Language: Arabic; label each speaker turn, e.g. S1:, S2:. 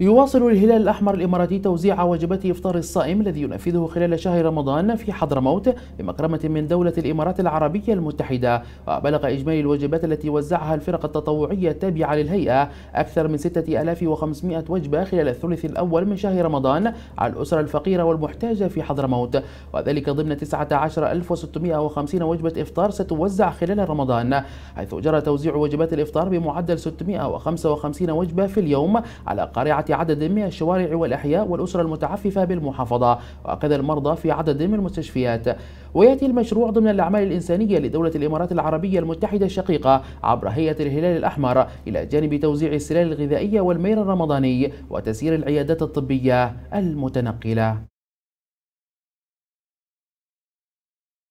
S1: يواصل الهلال الأحمر الإماراتي توزيع وجبات إفطار الصائم الذي ينفذه خلال شهر رمضان في حضرموت بمكرمة من دولة الإمارات العربية المتحدة وبلغ إجمالي الوجبات التي وزعها الفرق التطوعية التابعة للهيئة أكثر من 6500 وجبة خلال الثلث الأول من شهر رمضان على الأسرة الفقيرة والمحتاجة في حضرموت وذلك ضمن 19650 وجبة إفطار ستوزع خلال رمضان حيث جرى توزيع وجبات الإفطار بمعدل 655 وجبة في اليوم على قارعة عدد من الشوارع والأحياء والأسر المتعففة بالمحافظة وأقذ المرضى في عدد من المستشفيات ويأتي المشروع ضمن الأعمال الإنسانية لدولة الإمارات العربية المتحدة الشقيقة عبر هيئة الهلال الأحمر إلى جانب توزيع السلال الغذائية والمير الرمضاني وتسيير العيادات الطبية المتنقلة